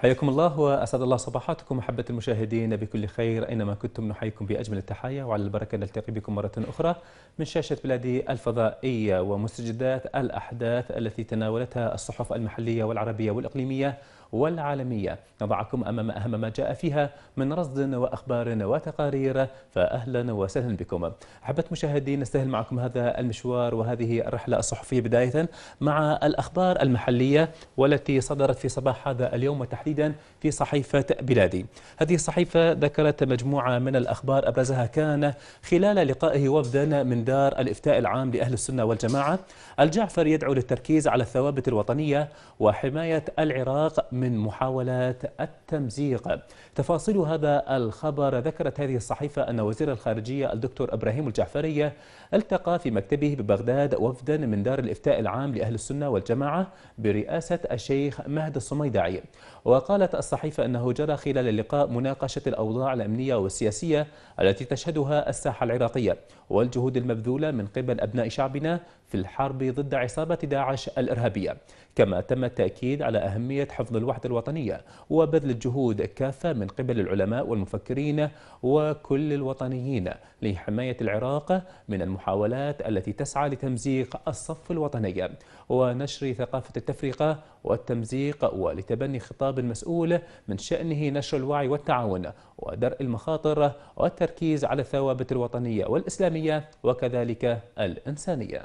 حياكم الله وأسعد الله صباحاتكم محبة المشاهدين بكل خير أينما كنتم نحييكم بأجمل التحايا وعلى البركة نلتقي بكم مرة أخرى من شاشة بلادي الفضائية ومستجدات الأحداث التي تناولتها الصحف المحلية والعربية والإقليمية والعالمية نضعكم أمام أهم ما جاء فيها من رصد وأخبار وتقارير فأهلا وسهلا بكم أحبت مشاهدين نستهل معكم هذا المشوار وهذه الرحلة الصحفية بداية مع الأخبار المحلية والتي صدرت في صباح هذا اليوم وتحديدا في صحيفة بلادي هذه الصحيفة ذكرت مجموعة من الأخبار أبرزها كان خلال لقائه وفدا من دار الإفتاء العام لأهل السنة والجماعة الجعفر يدعو للتركيز على الثوابت الوطنية وحماية العراق من محاولات التمزيق تفاصيل هذا الخبر ذكرت هذه الصحيفة أن وزير الخارجية الدكتور إبراهيم الجعفرية التقى في مكتبه ببغداد وفدا من دار الإفتاء العام لأهل السنة والجماعة برئاسة الشيخ مهد الصميدعي وقالت الصحيفة أنه جرى خلال اللقاء مناقشة الأوضاع الأمنية والسياسية التي تشهدها الساحة العراقية والجهود المبذولة من قبل أبناء شعبنا في الحرب ضد عصابة داعش الإرهابية كما تم التأكيد على أهمية حفظ الوحدة الوطنية وبذل الجهود كافة من قبل العلماء والمفكرين وكل الوطنيين لحماية العراق من المحاولات التي تسعى لتمزيق الصف الوطني ونشر ثقافة التفرقة والتمزيق ولتبني خطاب مسؤول من شأنه نشر الوعي والتعاون ودرء المخاطر والتركيز على الثوابت الوطنية والإسلامية وكذلك الإنسانية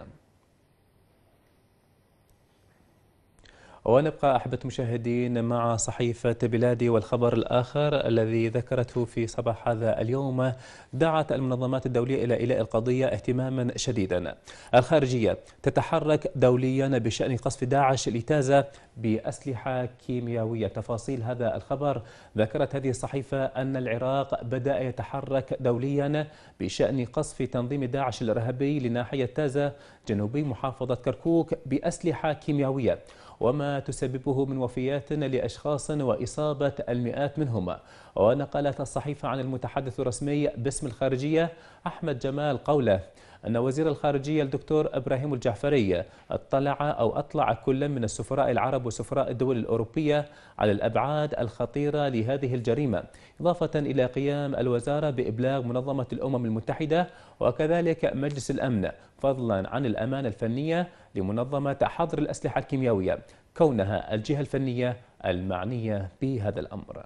ونبقى أحبة مشاهدين مع صحيفة بلادي والخبر الآخر الذي ذكرته في صباح هذا اليوم دعت المنظمات الدولية إلى إيلاء القضية اهتماما شديدا الخارجية تتحرك دوليا بشأن قصف داعش لتازة بأسلحة كيميائية تفاصيل هذا الخبر ذكرت هذه الصحيفة أن العراق بدأ يتحرك دوليا بشأن قصف تنظيم داعش الإرهابي لناحية تازة جنوبي محافظة كركوك بأسلحة كيميائية وما تسببه من وفيات لأشخاص وإصابة المئات منهم ونقلت الصحيفة عن المتحدث الرسمي باسم الخارجية أحمد جمال قوله أن وزير الخارجية الدكتور إبراهيم الجعفري اطلع أو أطلع كل من السفراء العرب وسفراء الدول الأوروبية على الأبعاد الخطيرة لهذه الجريمة إضافة إلى قيام الوزارة بإبلاغ منظمة الأمم المتحدة وكذلك مجلس الأمن فضلا عن الأمانة الفنية لمنظمة حظر الأسلحة الكيميائية كونها الجهة الفنية المعنية بهذا الأمر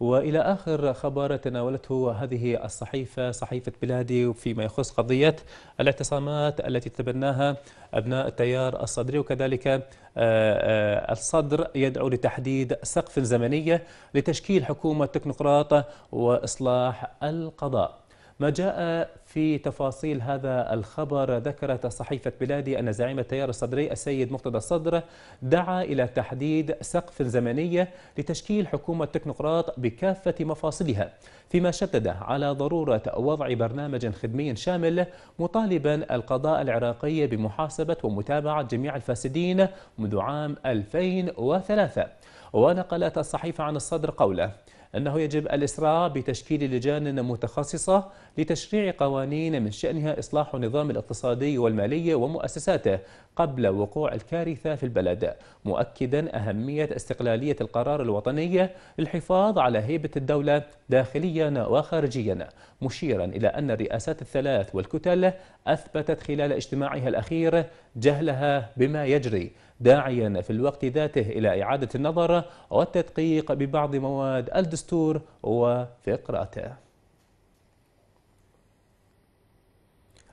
وإلى آخر خبر تناولته هذه الصحيفة صحيفة بلادي فيما يخص قضية الاعتصامات التي تبناها أبناء التيار الصدري وكذلك آه، آه، الصدر يدعو لتحديد سقف زمنية لتشكيل حكومة تكنوقراط وإصلاح القضاء ما جاء في تفاصيل هذا الخبر ذكرت صحيفة بلادي أن زعيم التيار الصدري السيد مقتدى الصدر دعا إلى تحديد سقف زمنية لتشكيل حكومة تكنوقراط بكافة مفاصلها فيما شدد على ضرورة وضع برنامج خدمي شامل مطالبا القضاء العراقي بمحاسبة ومتابعة جميع الفاسدين منذ عام 2003 ونقلت الصحيفة عن الصدر قوله أنه يجب الإسراع بتشكيل لجان متخصصة لتشريع قوانين من شأنها إصلاح النظام الاقتصادي والمالي ومؤسساته قبل وقوع الكارثة في البلد مؤكدا أهمية استقلالية القرار الوطني للحفاظ على هيبة الدولة داخليا وخارجيا مشيرا إلى أن الرئاسات الثلاث والكتل أثبتت خلال اجتماعها الأخير جهلها بما يجري داعيا في الوقت ذاته إلى إعادة النظر والتدقيق ببعض مواد الدستور وفقراته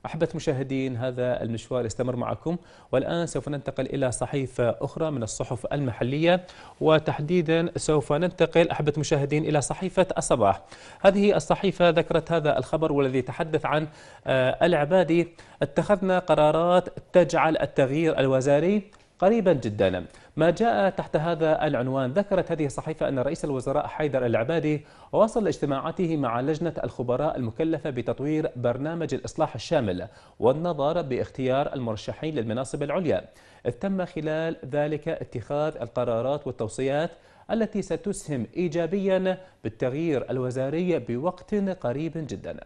أحبت مشاهدين هذا المشوار استمر معكم والآن سوف ننتقل إلى صحيفة أخرى من الصحف المحلية وتحديدا سوف ننتقل أحبت مشاهدين إلى صحيفة الصباح هذه الصحيفة ذكرت هذا الخبر والذي تحدث عن آه، العبادي اتخذنا قرارات تجعل التغيير الوزاري قريبا جدا ما جاء تحت هذا العنوان ذكرت هذه الصحيفة أن رئيس الوزراء حيدر العبادي واصل اجتماعاته مع لجنة الخبراء المكلفة بتطوير برنامج الإصلاح الشامل والنظر باختيار المرشحين للمناصب العليا تم خلال ذلك اتخاذ القرارات والتوصيات التي ستسهم إيجابيا بالتغيير الوزاري بوقت قريب جدا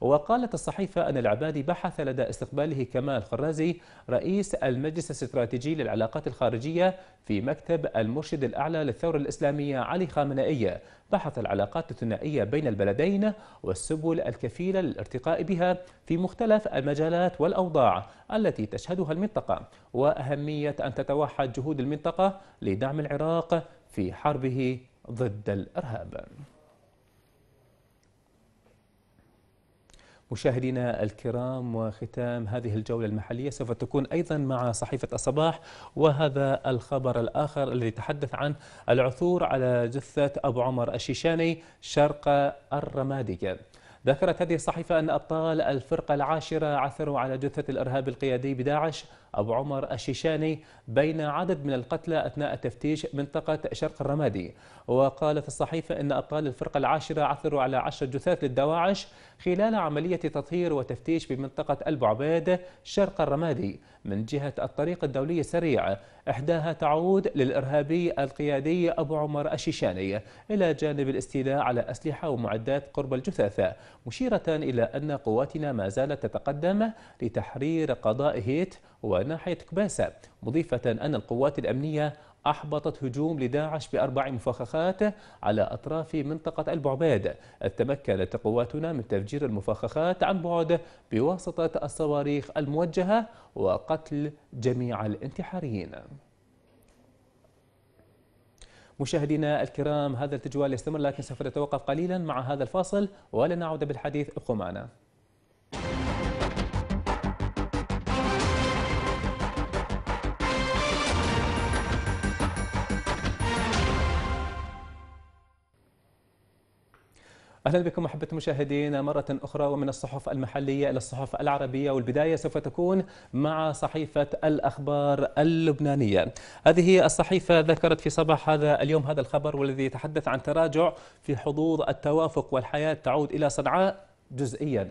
وقالت الصحيفة أن العبادي بحث لدى استقباله كمال خرازي رئيس المجلس الاستراتيجي للعلاقات الخارجية في مكتب المرشد الأعلى للثورة الإسلامية علي خامنئي بحث العلاقات الثنائية بين البلدين والسبل الكفيلة للارتقاء بها في مختلف المجالات والأوضاع التي تشهدها المنطقة وأهمية أن تتوحد جهود المنطقة لدعم العراق في حربه ضد الإرهاب مشاهدينا الكرام وختام هذه الجولة المحلية سوف تكون أيضا مع صحيفة الصباح وهذا الخبر الآخر الذي تحدث عن العثور على جثة أبو عمر الشيشاني شرق الرمادية ذكرت هذه الصحيفة أن أبطال الفرقة العاشرة عثروا على جثة الإرهاب القيادي بداعش أبو عمر الشيشاني بين عدد من القتلى أثناء تفتيش منطقة شرق الرمادي وقالت الصحيفة أن أبطال الفرقة العاشرة عثروا على عشر جثث للدواعش خلال عملية تطهير وتفتيش بمنطقة البعبيد شرق الرمادي من جهة الطريق الدولي السريع إحداها تعود للإرهابي القيادي أبو عمر الشيشاني إلى جانب الاستيلاء على أسلحة ومعدات قرب الجثث مشيرة إلى أن قواتنا ما زالت تتقدم لتحرير قضاء هيت وناحية كباسة مضيفة أن القوات الأمنية أحبطت هجوم لداعش بأربع مفخخات على أطراف منطقة البعباد تمكنت قواتنا من تفجير المفخخات عن بعد بواسطة الصواريخ الموجهة وقتل جميع الانتحاريين مشاهدينا الكرام هذا التجوال يستمر لكن سوف نتوقف قليلا مع هذا الفاصل ولنعود بالحديث ابقوا معنا أهلا بكم أحبة المشاهدين مرة أخرى ومن الصحف المحلية إلى الصحف العربية والبداية سوف تكون مع صحيفة الأخبار اللبنانية هذه الصحيفة ذكرت في صباح هذا اليوم هذا الخبر والذي يتحدث عن تراجع في حظوظ التوافق والحياة تعود إلى صنعاء جزئيا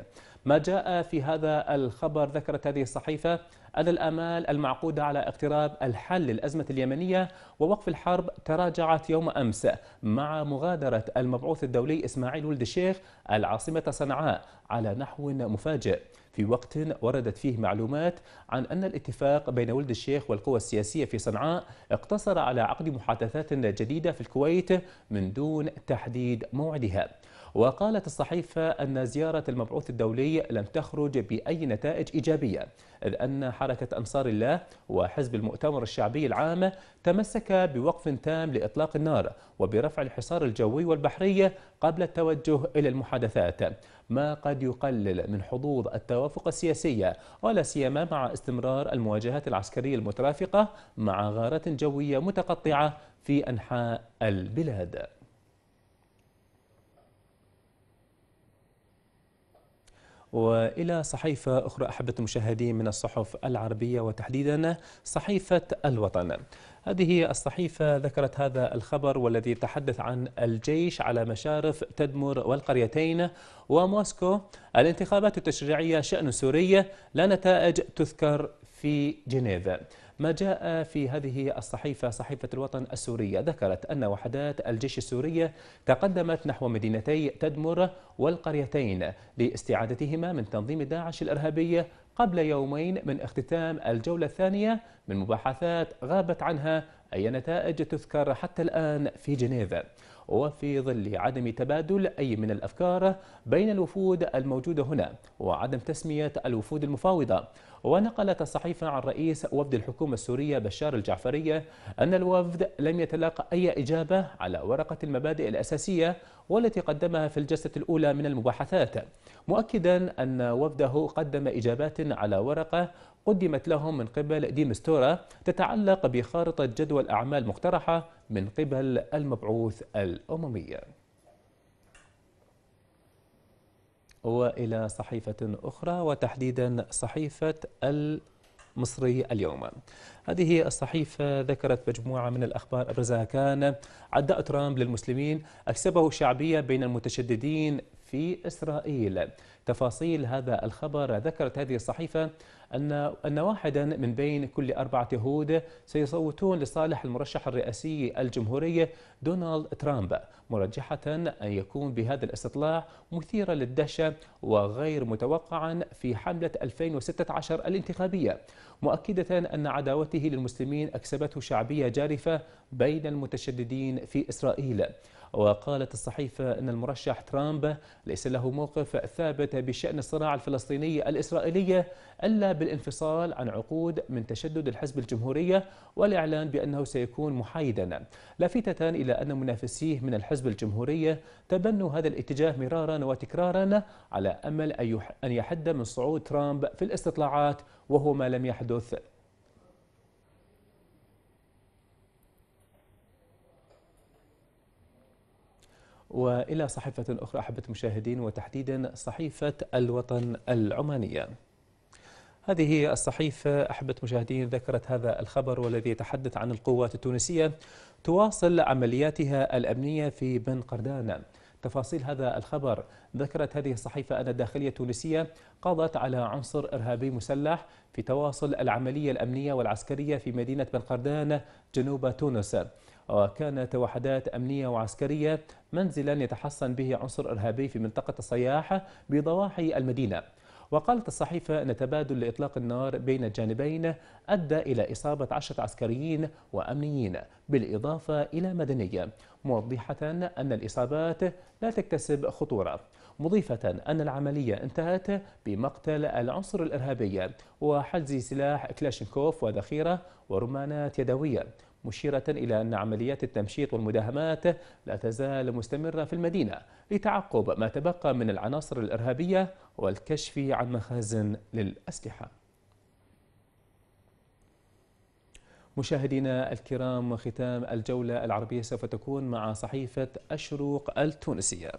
ما جاء في هذا الخبر ذكرت هذه الصحيفة أن الآمال المعقودة على اقتراب الحل للأزمة اليمنية ووقف الحرب تراجعت يوم أمس مع مغادرة المبعوث الدولي إسماعيل ولد الشيخ العاصمة صنعاء على نحو مفاجئ في وقت وردت فيه معلومات عن أن الاتفاق بين ولد الشيخ والقوى السياسية في صنعاء اقتصر على عقد محادثات جديدة في الكويت من دون تحديد موعدها وقالت الصحيفة أن زيارة المبعوث الدولي لم تخرج بأي نتائج إيجابية إذ أن حركة أنصار الله وحزب المؤتمر الشعبي العام تمسك بوقف تام لإطلاق النار وبرفع الحصار الجوي والبحري قبل التوجه إلى المحادثات ما قد يقلل من حظوظ التوافق السياسي ولا سيما مع استمرار المواجهات العسكرية المترافقة مع غارات جوية متقطعة في أنحاء البلاد والى صحيفه اخرى احبه المشاهدين من الصحف العربيه وتحديدا صحيفه الوطن. هذه الصحيفة ذكرت هذا الخبر والذي تحدث عن الجيش على مشارف تدمر والقريتين وموسكو الانتخابات التشريعية شأن سورية لا نتائج تذكر في جنيف ما جاء في هذه الصحيفة صحيفة الوطن السورية ذكرت أن وحدات الجيش السورية تقدمت نحو مدينتي تدمر والقريتين لاستعادتهما من تنظيم داعش الإرهابية قبل يومين من اختتام الجولة الثانية من مباحثات غابت عنها أي نتائج تذكر حتى الآن في جنيف وفي ظل عدم تبادل أي من الأفكار بين الوفود الموجودة هنا وعدم تسمية الوفود المفاوضة ونقلت الصحيفة عن رئيس وفد الحكومة السورية بشار الجعفرية أن الوفد لم يتلقى أي إجابة على ورقة المبادئ الأساسية والتي قدمها في الجلسة الأولى من المباحثات مؤكدا أن وفده قدم إجابات على ورقة قدمت لهم من قبل ديمستورا تتعلق بخارطة جدول أعمال مقترحة من قبل المبعوث الأممي والى صحيفه اخرى وتحديدا صحيفه المصري اليوم. هذه الصحيفه ذكرت مجموعه من الاخبار ابرزها كان عداء ترامب للمسلمين اكسبه شعبيه بين المتشددين في إسرائيل تفاصيل هذا الخبر ذكرت هذه الصحيفة أن أن واحدا من بين كل أربعة يهود سيصوتون لصالح المرشح الرئاسي الجمهوري دونالد ترامب مرجحة أن يكون بهذا الاستطلاع مثيرا للدهشة وغير متوقعا في حملة 2016 الانتخابية مؤكدة أن عداوته للمسلمين أكسبته شعبية جارفة بين المتشددين في إسرائيل وقالت الصحيفة أن المرشح ترامب ليس له موقف ثابت بشأن الصراع الفلسطيني الإسرائيلي ألا بالانفصال عن عقود من تشدد الحزب الجمهورية والإعلان بأنه سيكون محايدا لافتة إلى أن منافسيه من الحزب الجمهورية تبنوا هذا الاتجاه مرارا وتكرارا على أمل أن يحد من صعود ترامب في الاستطلاعات وهو ما لم يحدث وإلى صحيفة أخرى أحبة المشاهدين وتحديدا صحيفة الوطن العمانية هذه الصحيفة أحبة مشاهدين ذكرت هذا الخبر والذي يتحدث عن القوات التونسية تواصل عملياتها الأمنية في بن قردان تفاصيل هذا الخبر ذكرت هذه الصحيفة أن الداخلية التونسية قضت على عنصر إرهابي مسلح في تواصل العملية الأمنية والعسكرية في مدينة بن قردان جنوب تونس وكانت وحدات أمنية وعسكرية منزلا يتحصن به عنصر إرهابي في منطقة الصياح بضواحي المدينة وقالت الصحيفة أن تبادل لإطلاق النار بين الجانبين أدى إلى إصابة عشرة عسكريين وأمنيين بالإضافة إلى مدنية موضحة أن الإصابات لا تكتسب خطورة مضيفة أن العملية انتهت بمقتل العنصر الإرهابي وحجز سلاح كلاشنكوف وذخيرة ورمانات يدوية مشيرة إلى أن عمليات التمشيط والمداهمات لا تزال مستمرة في المدينة لتعقب ما تبقى من العناصر الإرهابية والكشف عن مخازن للأسلحة مشاهدينا الكرام وختام الجولة العربية سوف تكون مع صحيفة الشروق التونسية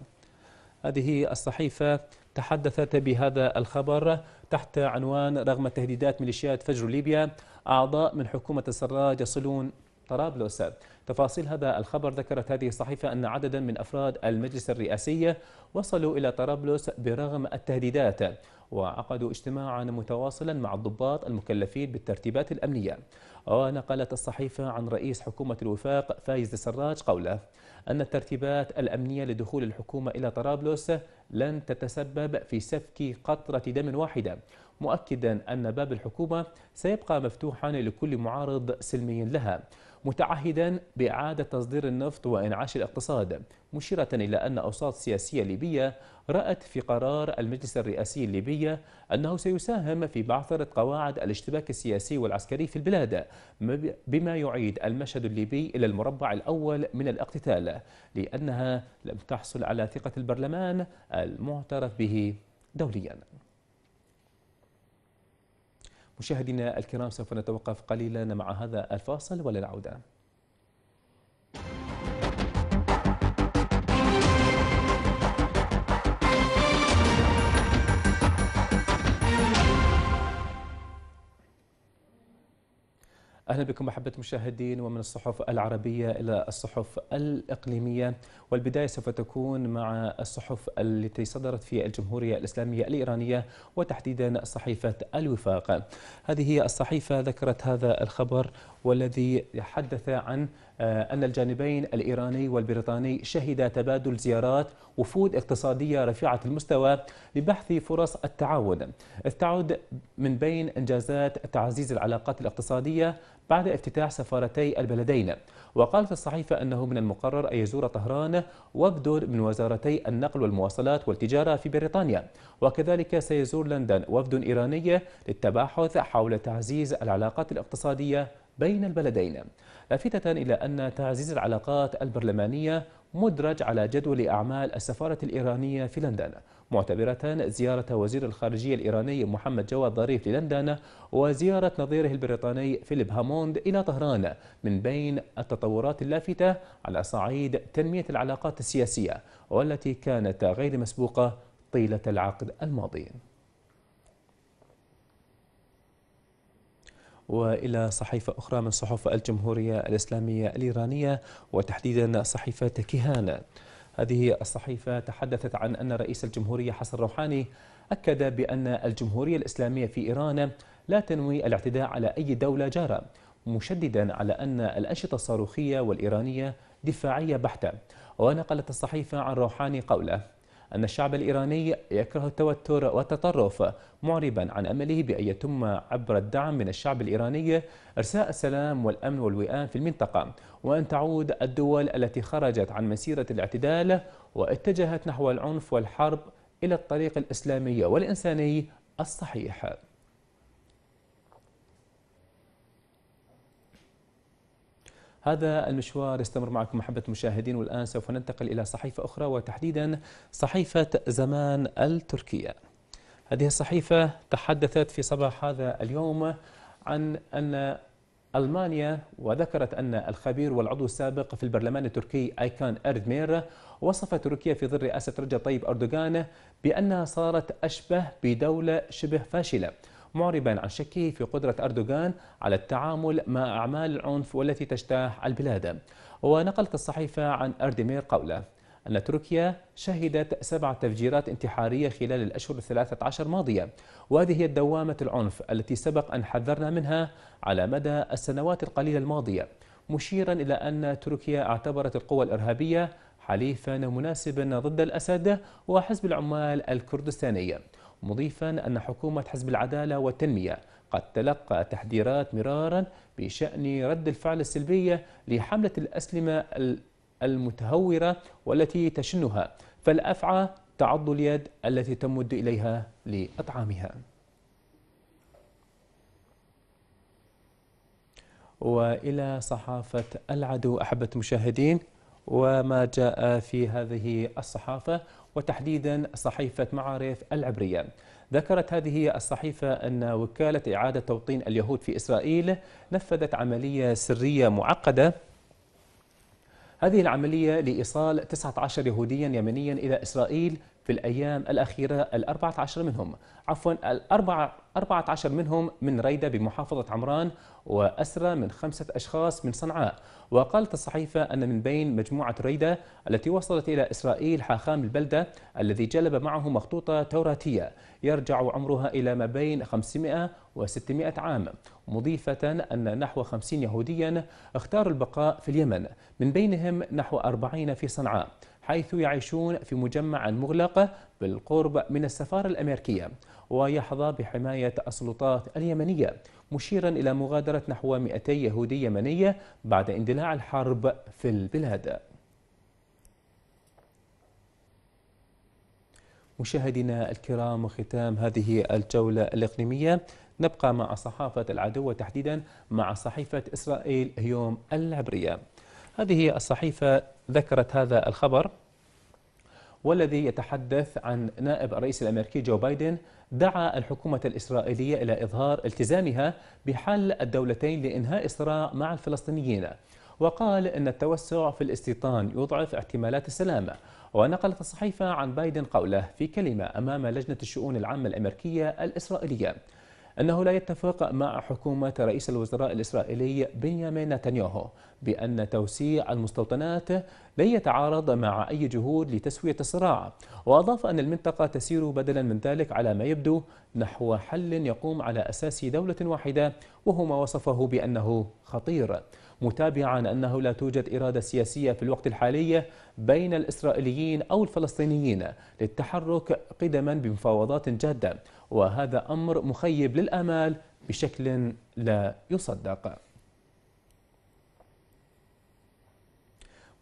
هذه الصحيفة تحدثت بهذا الخبر تحت عنوان رغم تهديدات ميليشيات فجر ليبيا أعضاء من حكومة السراج يصلون طرابلس تفاصيل هذا الخبر ذكرت هذه الصحيفة أن عددا من أفراد المجلس الرئاسي وصلوا إلى طرابلس برغم التهديدات وعقدوا اجتماعا متواصلا مع الضباط المكلفين بالترتيبات الأمنية ونقلت الصحيفة عن رئيس حكومة الوفاق فايز السراج قوله أن الترتيبات الأمنية لدخول الحكومة إلى طرابلس لن تتسبب في سفك قطرة دم واحدة مؤكدا أن باب الحكومة سيبقى مفتوحا لكل معارض سلمي لها متعهدا بإعادة تصدير النفط وإنعاش الاقتصاد مشيرة إلى أن أوساط سياسية ليبية رأت في قرار المجلس الرئاسي الليبي أنه سيساهم في بعثرة قواعد الاشتباك السياسي والعسكري في البلاد بما يعيد المشهد الليبي إلى المربع الأول من الاقتتال لأنها لم تحصل على ثقة البرلمان المعترف به دولياً مشاهدينا الكرام سوف نتوقف قليلا مع هذا الفاصل وللعودة أهلا بكم محبة المشاهدين ومن الصحف العربية إلى الصحف الإقليمية والبداية سوف تكون مع الصحف التي صدرت في الجمهورية الإسلامية الإيرانية وتحديدا صحيفة الوفاق هذه الصحيفة ذكرت هذا الخبر والذي حدث عن آه، أن الجانبين الإيراني والبريطاني شهدا تبادل زيارات وفود اقتصادية رفيعة المستوى لبحث فرص التعاون استعد من بين إنجازات تعزيز العلاقات الاقتصادية بعد افتتاح سفارتي البلدين وقالت الصحيفة أنه من المقرر أن يزور طهران وابدور من وزارتي النقل والمواصلات والتجارة في بريطانيا وكذلك سيزور لندن وفد إيراني للتباحث حول تعزيز العلاقات الاقتصادية بين البلدين لافتة إلى أن تعزيز العلاقات البرلمانية مدرج على جدول أعمال السفارة الإيرانية في لندن معتبرة زيارة وزير الخارجية الإيراني محمد جواد ظريف للندن وزيارة نظيره البريطاني فيليب هاموند إلى طهران من بين التطورات اللافتة على صعيد تنمية العلاقات السياسية والتي كانت غير مسبوقة طيلة العقد الماضي والى صحيفه اخرى من صحف الجمهوريه الاسلاميه الايرانيه وتحديدا صحيفه كيهان. هذه الصحيفه تحدثت عن ان رئيس الجمهوريه حسن روحاني اكد بان الجمهوريه الاسلاميه في ايران لا تنوي الاعتداء على اي دوله جاره، مشددا على ان الانشطه الصاروخيه والايرانيه دفاعيه بحته. ونقلت الصحيفه عن روحاني قوله: أن الشعب الإيراني يكره التوتر والتطرف معربا عن أمله بأن يتم عبر الدعم من الشعب الإيراني إرساء السلام والأمن والوئام في المنطقة وأن تعود الدول التي خرجت عن مسيرة الاعتدال واتجهت نحو العنف والحرب إلى الطريق الإسلامي والإنساني الصحيح هذا المشوار يستمر معكم محبة المشاهدين والآن سوف ننتقل إلى صحيفة أخرى وتحديدا صحيفة زمان التركية هذه الصحيفة تحدثت في صباح هذا اليوم عن أن ألمانيا وذكرت أن الخبير والعضو السابق في البرلمان التركي أيكان أردمير وصف تركيا في ظل رئاسة رجب طيب أردوغان بأنها صارت أشبه بدولة شبه فاشلة معربا عن شكه في قدرة أردوغان على التعامل مع أعمال العنف والتي تجتاح البلاد ونقلت الصحيفة عن أردمير قوله أن تركيا شهدت سبع تفجيرات انتحارية خلال الأشهر الثلاثة عشر الماضية وهذه هي الدوامة العنف التي سبق أن حذرنا منها على مدى السنوات القليلة الماضية مشيرا إلى أن تركيا اعتبرت القوى الإرهابية حليفا مناسبا ضد الأسد وحزب العمال الكردستاني مضيفا أن حكومة حزب العدالة والتنمية قد تلقى تحذيرات مرارا بشأن رد الفعل السلبية لحملة الأسلمة المتهورة والتي تشنها فالأفعى تعض اليد التي تمد إليها لأطعامها وإلى صحافة العدو أحبة المشاهدين وما جاء في هذه الصحافة وتحديدا صحيفة معارف العبرية ذكرت هذه الصحيفة أن وكالة إعادة توطين اليهود في إسرائيل نفذت عملية سرية معقدة هذه العملية لإيصال 19 يهوديا يمنيا إلى إسرائيل في الأيام الأخيرة الأربعة عشر منهم عفوا الأربعة أربعة عشر منهم من ريدة بمحافظة عمران وأسرى من خمسة أشخاص من صنعاء وقالت الصحيفة أن من بين مجموعة ريدة التي وصلت إلى إسرائيل حاخام البلدة الذي جلب معه مخطوطة توراتية يرجع عمرها إلى ما بين 500 و600 عام مضيفة أن نحو 50 يهوديا اختاروا البقاء في اليمن من بينهم نحو 40 في صنعاء حيث يعيشون في مجمع مغلق بالقرب من السفارة الأمريكية ويحظى بحماية السلطات اليمنية مشيرا إلى مغادرة نحو 200 يهودي يمنية بعد اندلاع الحرب في البلاد مشاهدينا الكرام ختام هذه الجولة الإقليمية نبقى مع صحافة العدو وتحديدا مع صحيفة إسرائيل يوم العبرية هذه الصحيفة ذكرت هذا الخبر والذي يتحدث عن نائب الرئيس الامريكي جو بايدن دعا الحكومه الاسرائيليه الى اظهار التزامها بحل الدولتين لانهاء الصراع مع الفلسطينيين وقال ان التوسع في الاستيطان يضعف احتمالات السلام ونقلت الصحيفه عن بايدن قوله في كلمه امام لجنه الشؤون العامه الامريكيه الاسرائيليه أنه لا يتفق مع حكومة رئيس الوزراء الإسرائيلي بنيامين نتنياهو بأن توسيع المستوطنات لا يتعارض مع أي جهود لتسوية الصراع وأضاف أن المنطقة تسير بدلا من ذلك على ما يبدو نحو حل يقوم على أساس دولة واحدة وهو ما وصفه بأنه خطير متابعا أنه لا توجد إرادة سياسية في الوقت الحالي بين الإسرائيليين أو الفلسطينيين للتحرك قدما بمفاوضات جادة وهذا أمر مخيب للآمال بشكل لا يصدق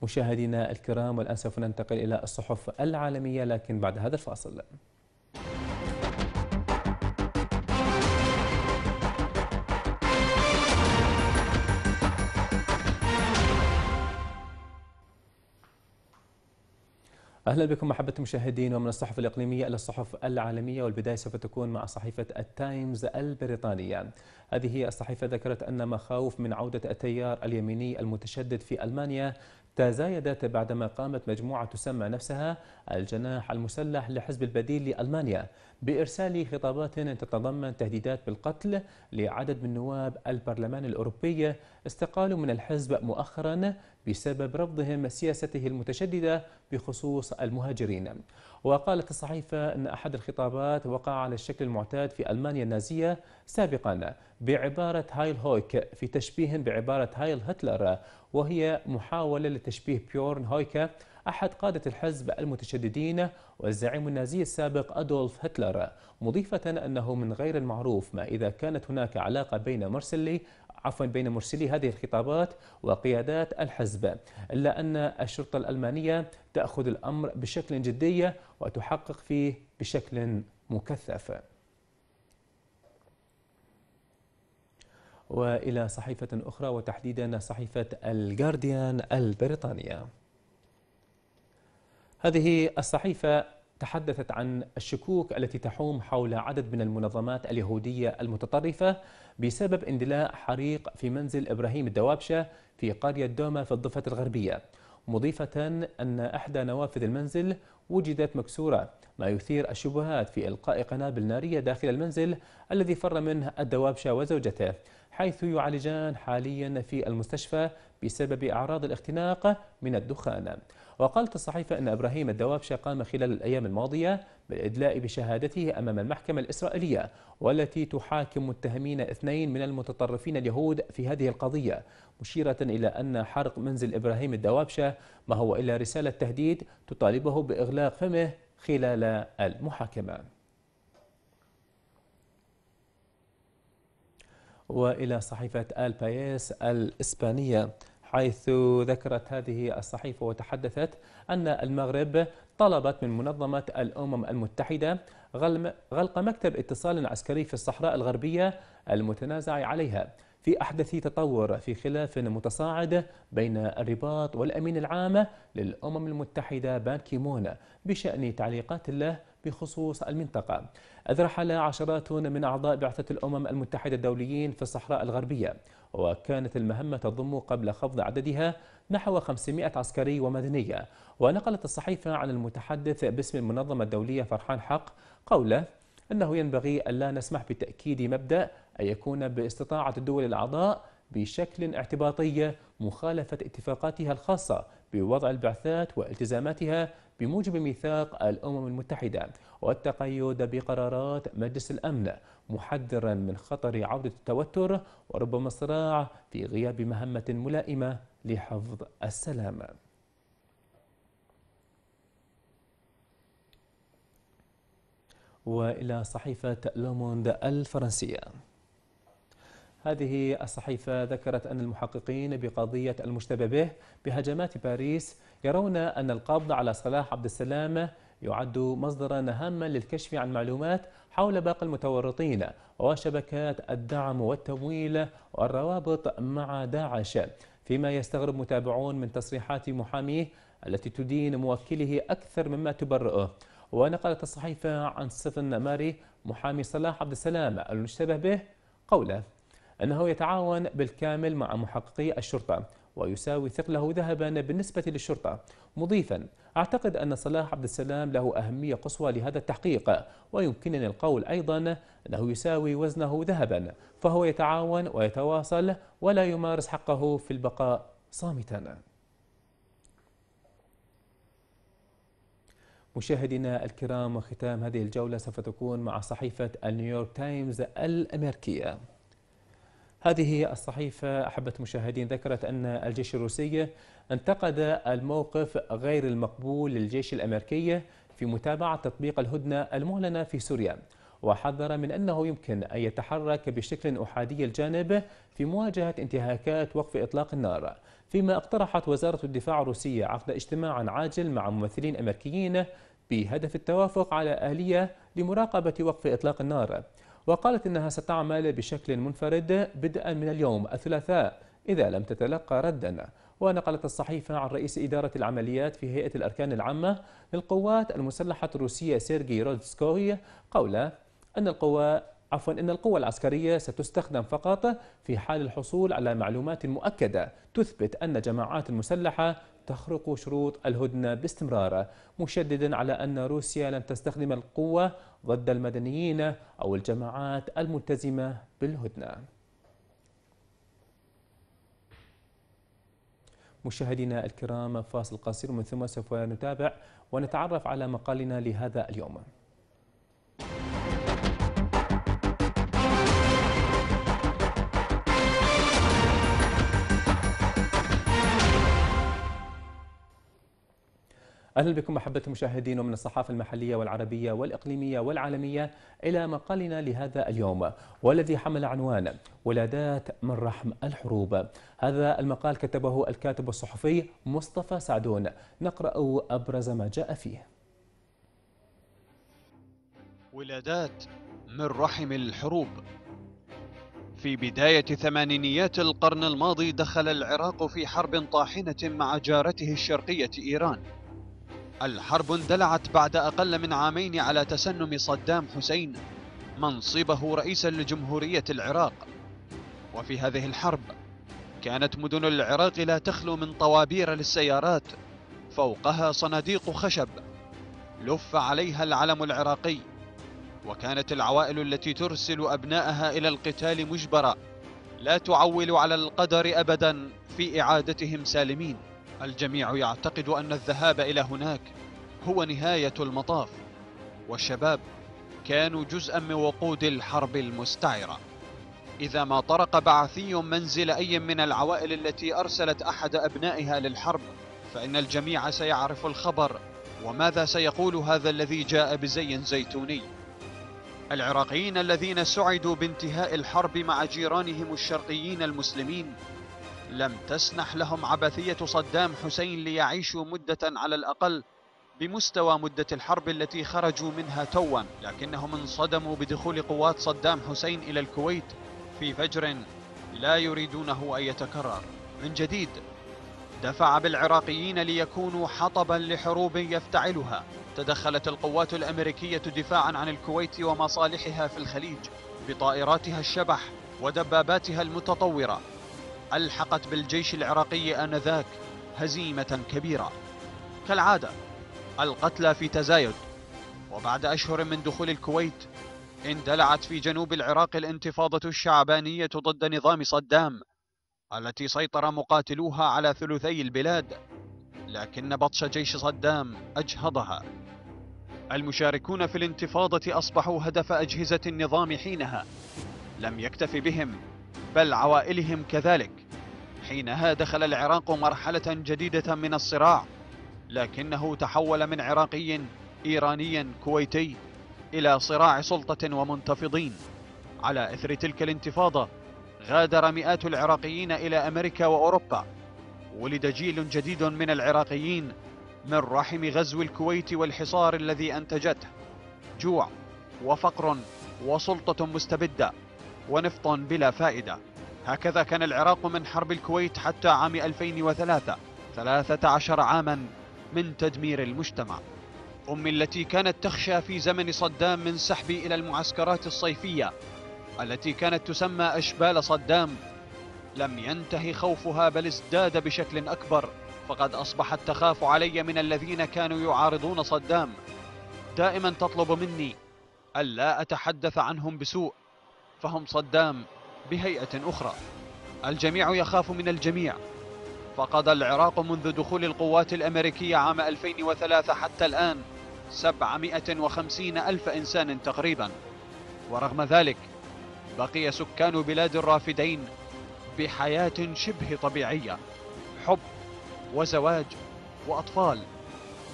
مشاهدينا الكرام والآن سوف ننتقل إلى الصحف العالمية لكن بعد هذا الفاصل أهلا بكم احبتي المشاهدين ومن الصحف الإقليمية إلى الصحف العالمية والبداية سوف تكون مع صحيفة التايمز البريطانية هذه الصحيفة ذكرت أن مخاوف من عودة التيار اليميني المتشدد في ألمانيا تزايدت بعدما قامت مجموعة تسمى نفسها الجناح المسلح لحزب البديل لألمانيا بإرسال خطابات تتضمن تهديدات بالقتل لعدد من نواب البرلمان الأوروبي استقالوا من الحزب مؤخرا بسبب رفضهم سياسته المتشددة بخصوص المهاجرين وقالت الصحيفة أن أحد الخطابات وقع على الشكل المعتاد في ألمانيا النازية سابقا بعبارة هايل هويك في تشبيه بعبارة هايل هتلر وهي محاولة لتشبيه بيورن هويكا أحد قادة الحزب المتشددين والزعيم النازي السابق أدولف هتلر مضيفة أنه من غير المعروف ما إذا كانت هناك علاقة بين مرسلي عفوا بين مرسلي هذه الخطابات وقيادات الحزب إلا أن الشرطة الألمانية تأخذ الأمر بشكل جدي وتحقق فيه بشكل مكثف والى صحيفه اخرى وتحديدا صحيفه الجارديان البريطانيه. هذه الصحيفه تحدثت عن الشكوك التي تحوم حول عدد من المنظمات اليهودية المتطرفة بسبب اندلاء حريق في منزل إبراهيم الدوابشة في قرية دوما في الضفة الغربية مضيفة أن إحدى نوافذ المنزل وجدت مكسورة ما يثير الشبهات في إلقاء قنابل نارية داخل المنزل الذي فر منه الدوابشة وزوجته حيث يعالجان حاليا في المستشفى بسبب أعراض الاختناق من الدخان وقالت الصحيفة أن إبراهيم الدوابشة قام خلال الأيام الماضية بالإدلاء بشهادته أمام المحكمة الإسرائيلية والتي تحاكم متهمين اثنين من المتطرفين اليهود في هذه القضية مشيرة إلى أن حرق منزل إبراهيم الدوابشة ما هو إلا رسالة تهديد تطالبه بإغلاق فمه خلال المحاكمة وإلى صحيفة آل بايس الإسبانية حيث ذكرت هذه الصحيفة وتحدثت أن المغرب طلبت من منظمة الأمم المتحدة غلق مكتب اتصال عسكري في الصحراء الغربية المتنازع عليها في أحدث تطور في خلاف متصاعد بين الرباط والأمين العام للأمم المتحدة بان كيمون بشأن تعليقات له بخصوص المنطقة إذ رحل عشرات من أعضاء بعثة الأمم المتحدة الدوليين في الصحراء الغربية وكانت المهمة تضم قبل خفض عددها نحو 500 عسكري ومدنية ونقلت الصحيفة عن المتحدث باسم المنظمة الدولية فرحان حق قوله أنه ينبغي ألا نسمح بتأكيد مبدأ أن يكون باستطاعة الدول الأعضاء بشكل اعتباطي مخالفة اتفاقاتها الخاصة بوضع البعثات والتزاماتها بموجب ميثاق الأمم المتحدة والتقيد بقرارات مجلس الأمن محذرا من خطر عودة التوتر وربما الصراع في غياب مهمة ملائمة لحفظ السلام وإلى صحيفة لوموند الفرنسية هذه الصحيفة ذكرت أن المحققين بقضية المشتبه به بهجمات باريس يرون أن القبض على صلاح عبد السلام يعد مصدرا هاما للكشف عن معلومات حول باقي المتورطين وشبكات الدعم والتمويل والروابط مع داعش فيما يستغرب متابعون من تصريحات محاميه التي تدين موكله أكثر مما تبرئه ونقلت الصحيفة عن ستيفن ماري محامي صلاح عبد السلام المشتبه به قوله أنه يتعاون بالكامل مع محققي الشرطة ويساوي ثقله ذهبا بالنسبة للشرطة مضيفا أعتقد أن صلاح عبد السلام له أهمية قصوى لهذا التحقيق ويمكنني القول أيضا أنه يساوي وزنه ذهبا فهو يتعاون ويتواصل ولا يمارس حقه في البقاء صامتا مشاهدينا الكرام وختام هذه الجولة سوف تكون مع صحيفة النيويورك تايمز الأمريكية هذه الصحيفة أحبة المشاهدين ذكرت أن الجيش الروسي انتقد الموقف غير المقبول للجيش الأمريكي في متابعة تطبيق الهدنة المعلنة في سوريا وحذر من أنه يمكن أن يتحرك بشكل أحادي الجانب في مواجهة انتهاكات وقف إطلاق النار فيما اقترحت وزارة الدفاع الروسية عقد اجتماع عاجل مع ممثلين أمريكيين بهدف التوافق على آلية لمراقبة وقف إطلاق النار وقالت إنها ستعمل بشكل منفرد بدءا من اليوم الثلاثاء إذا لم تتلقى ردا ونقلت الصحيفة عن رئيس إدارة العمليات في هيئة الأركان العامة للقوات المسلحة الروسية سيرجي رودسكوي قوله أن القوى عفوا ان القوة العسكريه ستستخدم فقط في حال الحصول على معلومات مؤكده تثبت ان جماعات مسلحه تخرق شروط الهدنه باستمرار مشددا على ان روسيا لن تستخدم القوه ضد المدنيين او الجماعات الملتزمه بالهدنه مشاهدينا الكرام فاصل قصير ومن ثم سوف نتابع ونتعرف على مقالنا لهذا اليوم أهلا بكم محبة المشاهدين ومن الصحافة المحلية والعربية والإقليمية والعالمية إلى مقالنا لهذا اليوم والذي حمل عنوان ولادات من رحم الحروب هذا المقال كتبه الكاتب الصحفي مصطفى سعدون نقرأ أبرز ما جاء فيه ولادات من رحم الحروب في بداية ثمانينيات القرن الماضي دخل العراق في حرب طاحنة مع جارته الشرقية إيران الحرب اندلعت بعد أقل من عامين على تسنم صدام حسين منصبه رئيسا لجمهورية العراق وفي هذه الحرب كانت مدن العراق لا تخلو من طوابير للسيارات فوقها صناديق خشب لف عليها العلم العراقي وكانت العوائل التي ترسل أبنائها إلى القتال مجبرة لا تعول على القدر أبدا في إعادتهم سالمين الجميع يعتقد أن الذهاب إلى هناك هو نهاية المطاف والشباب كانوا جزءا من وقود الحرب المستعرة إذا ما طرق بعثي منزل أي من العوائل التي أرسلت أحد أبنائها للحرب فإن الجميع سيعرف الخبر وماذا سيقول هذا الذي جاء بزي زيتوني العراقيين الذين سعدوا بانتهاء الحرب مع جيرانهم الشرقيين المسلمين لم تسنح لهم عبثية صدام حسين ليعيشوا مدة على الأقل بمستوى مدة الحرب التي خرجوا منها توا لكنهم انصدموا بدخول قوات صدام حسين إلى الكويت في فجر لا يريدونه أن يتكرر من جديد دفع بالعراقيين ليكونوا حطبا لحروب يفتعلها تدخلت القوات الأمريكية دفاعا عن الكويت ومصالحها في الخليج بطائراتها الشبح ودباباتها المتطورة ألحقت بالجيش العراقي آنذاك هزيمة كبيرة كالعادة القتلى في تزايد وبعد أشهر من دخول الكويت اندلعت في جنوب العراق الانتفاضة الشعبانية ضد نظام صدام التي سيطر مقاتلوها على ثلثي البلاد لكن بطش جيش صدام أجهضها المشاركون في الانتفاضة أصبحوا هدف أجهزة النظام حينها لم يكتف بهم بل عوائلهم كذلك حينها دخل العراق مرحلة جديدة من الصراع لكنه تحول من عراقي إيراني كويتي إلى صراع سلطة ومنتفضين على إثر تلك الانتفاضة غادر مئات العراقيين إلى أمريكا وأوروبا ولد جيل جديد من العراقيين من رحم غزو الكويت والحصار الذي أنتجته جوع وفقر وسلطة مستبدة ونفط بلا فائدة هكذا كان العراق من حرب الكويت حتى عام 2003 13 عاما من تدمير المجتمع أم التي كانت تخشى في زمن صدام من سحب إلى المعسكرات الصيفية التي كانت تسمى أشبال صدام لم ينتهي خوفها بل ازداد بشكل أكبر فقد أصبحت تخاف علي من الذين كانوا يعارضون صدام دائما تطلب مني ألا أتحدث عنهم بسوء فهم صدام بهيئة أخرى الجميع يخاف من الجميع فقد العراق منذ دخول القوات الأمريكية عام 2003 حتى الآن 750 ألف إنسان تقريبا ورغم ذلك بقي سكان بلاد الرافدين بحياة شبه طبيعية حب وزواج وأطفال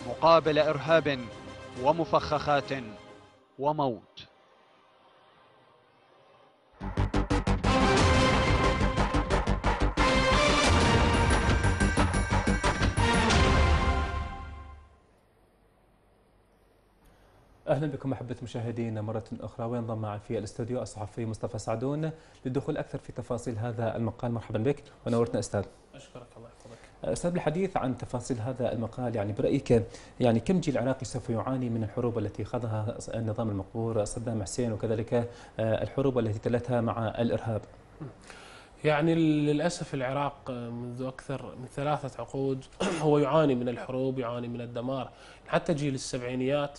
مقابل إرهاب ومفخخات وموت اهلا بكم احبه مشاهدينا مره اخرى وينضم معي في الاستوديو الصحفي مصطفى سعدون للدخول اكثر في تفاصيل هذا المقال مرحبا بك ونورتنا استاذ اشكرك الله يحفظك استاذ الحديث عن تفاصيل هذا المقال يعني برايك يعني كم جيل عراقي سوف يعاني من الحروب التي خاضها النظام المقهور صدام حسين وكذلك آه، الحروب التي تلتها مع الارهاب يعني للاسف العراق آه، منذ اكثر من ثلاثه عقود هو يعاني من الحروب يعاني من الدمار حتى جيل السبعينيات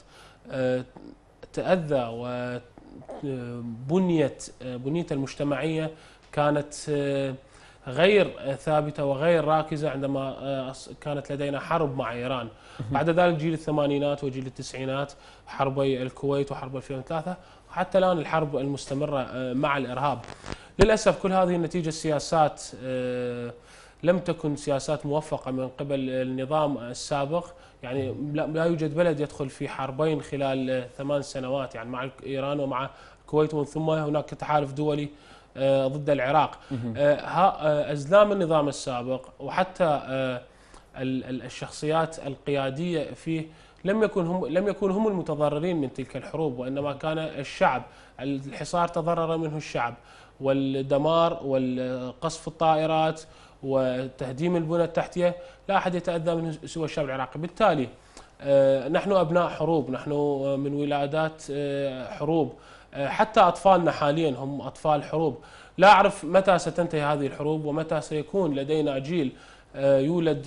تأذى وبنيت بنيته المجتمعية كانت آه، غير ثابتة وغير راكزة عندما آه، كانت لدينا حرب مع إيران بعد ذلك جيل الثمانينات وجيل التسعينات حربي الكويت وحرب 2003 حتى الآن الحرب المستمرة آه، مع الإرهاب للأسف كل هذه النتيجة السياسات لم تكن سياسات موفقة من قبل النظام السابق يعني لا يوجد بلد يدخل في حربين خلال ثمان سنوات يعني مع ايران ومع الكويت ومن ثم هناك تحالف دولي آه، ضد العراق آه، آه، ازلام النظام السابق وحتى الشخصيات القياديه فيه لم يكن هم لم يكون هم المتضررين من تلك الحروب وانما كان الشعب الحصار تضرر منه الشعب والدمار والقصف الطائرات وتهديم البنى التحتيه لا احد يتاذى منه سوى الشعب العراقي، بالتالي آه، نحن ابناء حروب، نحن من ولادات آه، حروب، آه، حتى اطفالنا حاليا هم اطفال حروب، لا اعرف متى ستنتهي هذه الحروب ومتى سيكون لدينا جيل يولد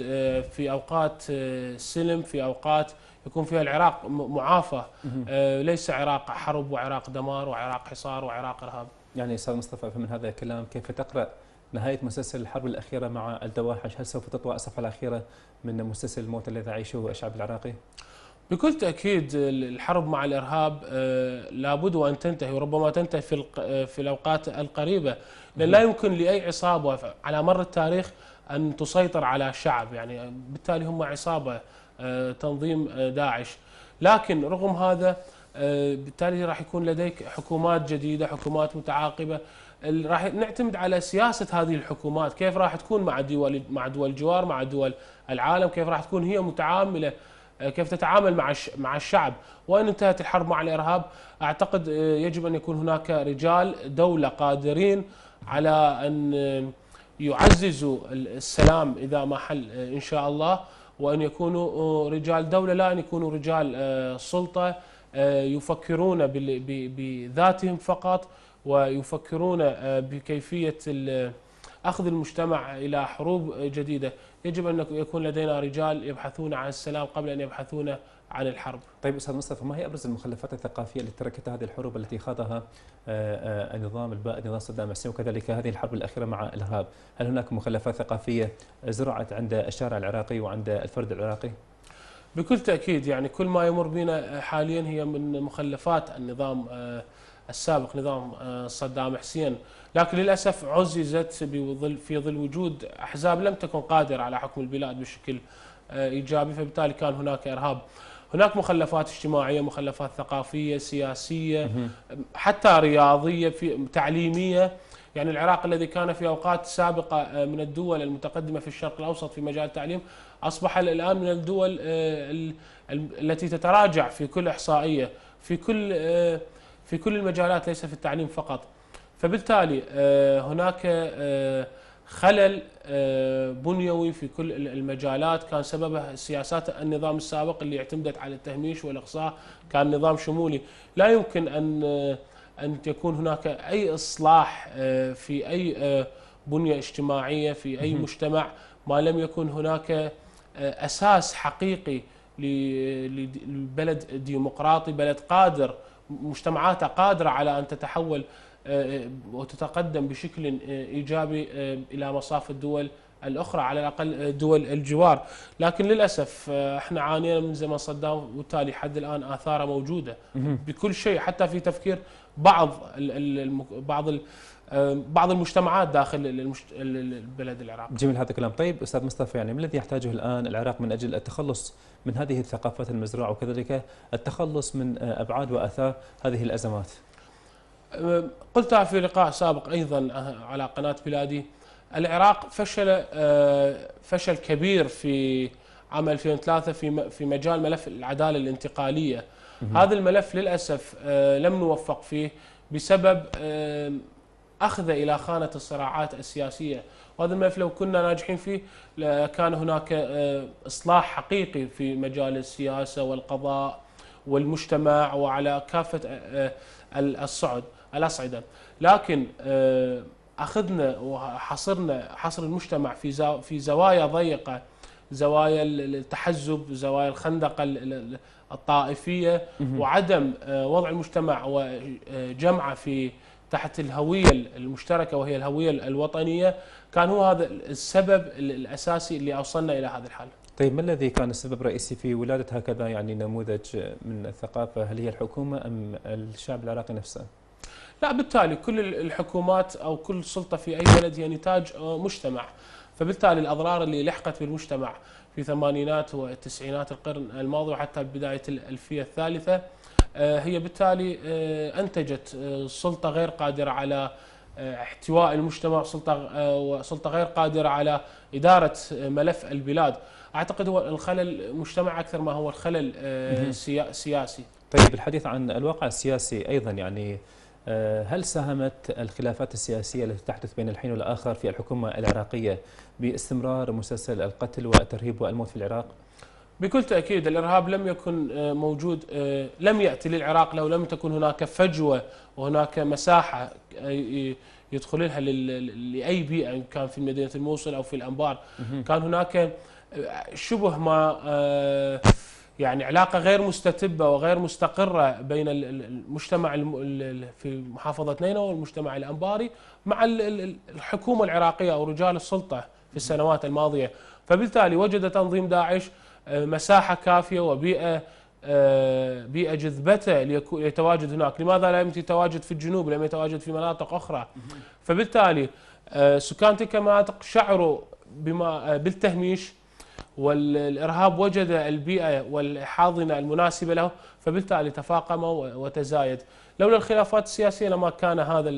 في اوقات سلم، في اوقات يكون فيها العراق معافى ليس عراق حرب وعراق دمار وعراق حصار وعراق ارهاب. يعني استاذ مصطفى فمن هذا الكلام كيف تقرا نهاية مسلسل الحرب الأخيرة مع الدواحش هل سوف تطوى الصفحة الأخيرة من مسلسل الموت الذي يعيشه الشعب العراقي؟ بكل تأكيد الحرب مع الإرهاب آه، لابد وأن تنتهي وربما تنتهي في آه، في الأوقات القريبة لأن لا يمكن لأي عصابة على مر التاريخ أن تسيطر على شعب يعني بالتالي هم عصابة آه، تنظيم داعش لكن رغم هذا بالتالي راح يكون لديك حكومات جديدة حكومات متعاقبة راح نعتمد على سياسه هذه الحكومات كيف راح تكون مع دول مع دول الجوار مع دول العالم كيف راح تكون هي متعامله آه، كيف تتعامل مع مع الشعب وان انتهت الحرب مع الارهاب اعتقد آه، يجب ان يكون هناك رجال دوله قادرين على ان آه، يعززوا السلام اذا ما حل ان شاء الله وان يكونوا رجال دوله لا ان يكونوا رجال سلطه يفكرون بذاتهم فقط ويفكرون آه، بكيفية أخذ المجتمع إلى حروب جديدة يجب أن يكون لدينا رجال يبحثون عن السلام قبل أن يبحثون عن الحرب طيب أستاذ مصطفى ما هي أبرز المخلفات الثقافية التي تركتها هذه الحروب التي خاضها آه، آه، النظام البائد نظام صدام حسين وكذلك هذه الحرب الأخيرة مع الإرهاب هل هناك مخلفات ثقافية زرعت عند الشارع العراقي وعند الفرد العراقي؟ بكل تأكيد يعني كل ما يمر بنا حاليا هي من مخلفات النظام السابق نظام آه، صدام حسين لكن للأسف عززت في ظل وجود أحزاب لم تكن قادرة على حكم البلاد بشكل آه، إيجابي فبالتالي كان هناك إرهاب هناك مخلفات اجتماعيه، مخلفات ثقافيه، سياسيه، حتى رياضيه في تعليميه، يعني العراق الذي كان في اوقات سابقه آه، من الدول المتقدمه في الشرق الاوسط في مجال التعليم، اصبح الان من الدول التي تتراجع في كل احصائيه، في كل في كل المجالات ليس في التعليم فقط فبالتالي آه، هناك آه، خلل آه، بنيوي في كل المجالات كان سببه سياسات النظام السابق اللي اعتمدت على التهميش والاقصاء كان نظام شمولي لا يمكن ان ان يكون هناك اي اصلاح في اي بنيه اجتماعيه في اي مجتمع ما لم يكن هناك اساس حقيقي لبلد ديمقراطي بلد قادر مجتمعاتها قادرة على أن تتحول آه، آه، وتتقدم بشكل آه، إيجابي إلى مصاف الدول الأخرى على الأقل دول الجوار لكن للأسف احنا عانينا من زمن صدام وبالتالي حد الآن آثاره موجودة بكل شيء حتى في تفكير بعض ال بعض بعض المجتمعات داخل المشت... البلد العراق جميل هذا الكلام طيب أستاذ مصطفى يعني ما الذي يحتاجه الآن العراق من أجل التخلص من هذه الثقافات المزروعة وكذلك التخلص من أه، أبعاد وأثار هذه الأزمات قلتها في لقاء سابق أيضا أه، على قناة بلادي العراق فشل أه، فشل كبير في عام 2003 في في مجال ملف العداله الانتقاليه هذا الملف للاسف لم نوفق فيه بسبب أخذه إلى خانة الصراعات السياسية وهذا الملف لو كنا ناجحين فيه لكان هناك آه، إصلاح حقيقي في مجال السياسة والقضاء والمجتمع وعلى كافة آه، آه، الصعد الأصعدة لكن أخذنا وحصرنا حصر المجتمع في في زوايا ضيقة زوايا التحزب زوايا الخندقة الطائفية وعدم وضع المجتمع وجمعه في تحت الهويه المشتركه وهي الهويه الوطنيه كان هو هذا السبب الاساسي اللي اوصلنا الى هذا الحال. طيب ما الذي كان السبب الرئيسي في ولاده هكذا يعني نموذج من الثقافه هل هي الحكومه ام الشعب العراقي نفسه؟ لا بالتالي كل الحكومات او كل سلطه في اي بلد هي نتاج آه، مجتمع فبالتالي الاضرار اللي لحقت بالمجتمع في ثمانينات وتسعينات القرن الماضي وحتى بدايه الالفيه الثالثه آه، هي بالتالي آه، انتجت آه، سلطه غير قادره على احتواء المجتمع سلطه وسلطه غير قادره على اداره ملف البلاد اعتقد هو الخلل مجتمع اكثر ما هو الخلل سياسي طيب الحديث عن الواقع السياسي ايضا يعني هل ساهمت الخلافات السياسية التي تحدث بين الحين والآخر في الحكومة العراقية باستمرار مسلسل القتل والترهيب والموت في العراق؟ بكل تأكيد الإرهاب لم يكن آه، موجود آه، لم يأتي للعراق لو لم تكن هناك فجوة وهناك مساحة آه، يدخل لها لأي بيئة إن كان في مدينة الموصل أو في الأنبار كان هناك شبه ما يعني علاقة غير مستتبة وغير مستقرة بين المجتمع في محافظة نينوى والمجتمع الأنباري مع الحكومة العراقية أو رجال السلطة في السنوات الماضية فبالتالي وجد تنظيم داعش آه، مساحه كافيه وبيئه آه، بيئه جذبته ليتواجد هناك، لماذا لا يمكن التواجد في الجنوب؟ لم يتواجد في مناطق اخرى. فبالتالي آه، سكان تلك المناطق شعروا بما بالتهميش والارهاب وجد البيئه والحاضنه المناسبه له فبالتالي تفاقم وتزايد. لولا الخلافات السياسيه لما كان هذا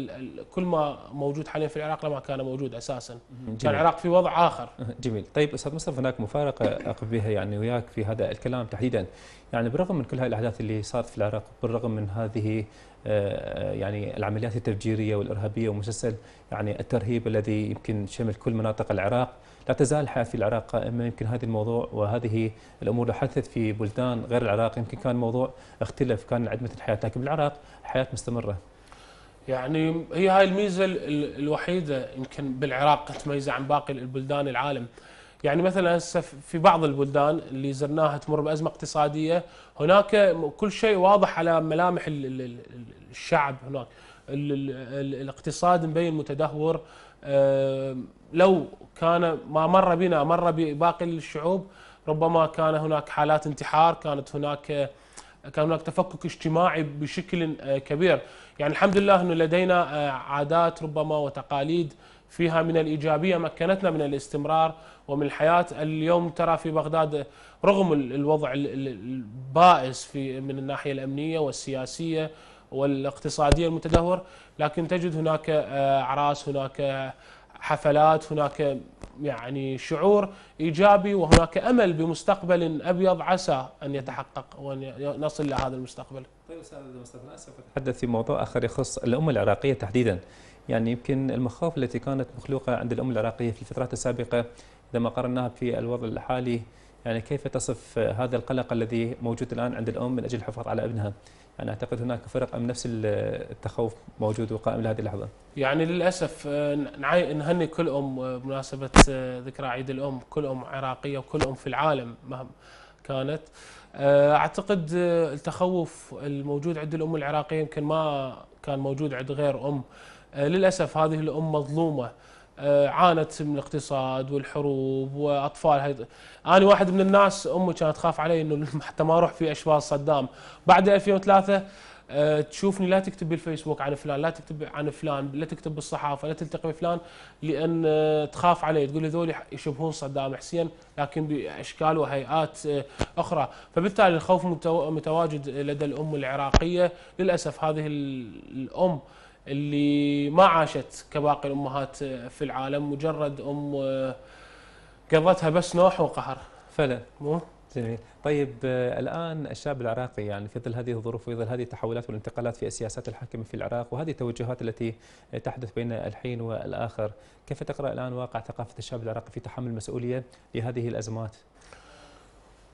كل ما موجود حاليا في العراق لما كان موجود اساسا جميل. كان العراق في وضع اخر جميل طيب استاذ مصطفى هناك مفارقه اقف بها يعني وياك في هذا الكلام تحديدا يعني بالرغم من كل هاي الاحداث اللي صارت في العراق بالرغم من هذه آه، يعني العمليات التفجيريه والارهابيه ومسلسل يعني الترهيب الذي يمكن شمل كل مناطق العراق لا تزال الحياة في العراق قائمة يمكن هذا الموضوع وهذه الأمور لو حدثت في بلدان غير العراق يمكن كان الموضوع اختلف كان عدمة الحياة لكن بالعراق الحياة مستمرة يعني هي هاي الميزة الوحيدة يمكن بالعراق تميزة عن باقي البلدان العالم يعني مثلا هسه في بعض البلدان اللي زرناها تمر بازمه اقتصاديه هناك كل شيء واضح على ملامح الشعب هناك الاقتصاد مبين متدهور لو كان ما مر بنا مر بباقي الشعوب ربما كان هناك حالات انتحار كانت هناك كان هناك تفكك اجتماعي بشكل آه، كبير يعني الحمد لله أنه لدينا آه، عادات ربما وتقاليد فيها من الإيجابية مكنتنا من الاستمرار ومن الحياة اليوم ترى في بغداد رغم الوضع البائس في من الناحية الأمنية والسياسية والاقتصادية المتدهور لكن تجد هناك آه، أعراس هناك حفلات هناك يعني شعور ايجابي وهناك امل بمستقبل ابيض عسى ان يتحقق وان نصل الى هذا المستقبل. طيب استاذ أستاذ اسف اتحدث في موضوع اخر يخص الامه العراقيه تحديدا. يعني يمكن المخاوف التي كانت مخلوقه عند الامه العراقيه في الفترات السابقه ما قارناها في الوضع الحالي يعني كيف تصف هذا القلق الذي موجود الان عند الام من اجل الحفاظ على ابنها؟ انا اعتقد هناك فرق ام نفس التخوف موجود وقائم لهذه اللحظه؟ يعني للاسف آه، نهني كل ام آه، بمناسبه آه، ذكرى عيد الام، كل ام عراقيه وكل ام في العالم مهما كانت. اعتقد التخوف الموجود عند الام العراقيه يمكن ما كان موجود عند غير ام. للاسف هذه الام مظلومه. آه، عانت من الاقتصاد والحروب واطفال هيد... انا واحد من الناس امي كانت تخاف علي انه حتى ما اروح في اشواط صدام بعد 2003 آه، تشوفني لا تكتب بالفيسبوك عن فلان لا تكتب عن فلان لا تكتب بالصحافه لا تلتقي بفلان لان آه، تخاف علي تقول هذول يشبهون صدام حسين لكن باشكال وهيئات اخرى فبالتالي الخوف متواجد لدى الام العراقيه للاسف هذه الام اللي ما عاشت كباقي الامهات في العالم مجرد ام آه، قضتها بس نوح وقهر فعلا مو جميل طيب آه، الان الشاب العراقي يعني في ظل هذه الظروف وفي ظل هذه التحولات والانتقالات في السياسات الحاكمه في العراق وهذه التوجهات التي آه، تحدث بين الحين والاخر كيف تقرا الان واقع ثقافه الشاب العراقي في تحمل المسؤوليه لهذه الازمات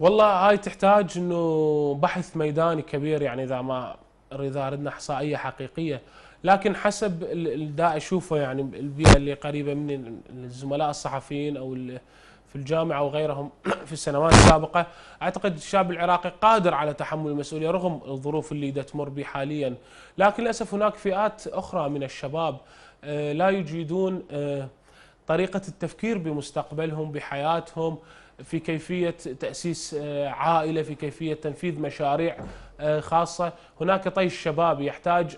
والله هاي تحتاج انه بحث ميداني كبير يعني اذا ما اذا اردنا احصائيه حقيقيه لكن حسب دا اشوفه يعني البيئه اللي قريبه من الزملاء الصحفيين او في الجامعه وغيرهم في السنوات السابقه اعتقد الشاب العراقي قادر على تحمل المسؤوليه رغم الظروف اللي دا تمر به حاليا لكن للاسف هناك فئات اخرى من الشباب آه، لا يجيدون آه، طريقه التفكير بمستقبلهم بحياتهم في كيفية تأسيس آه، عائلة في كيفية تنفيذ مشاريع خاصة هناك طيش شبابي يحتاج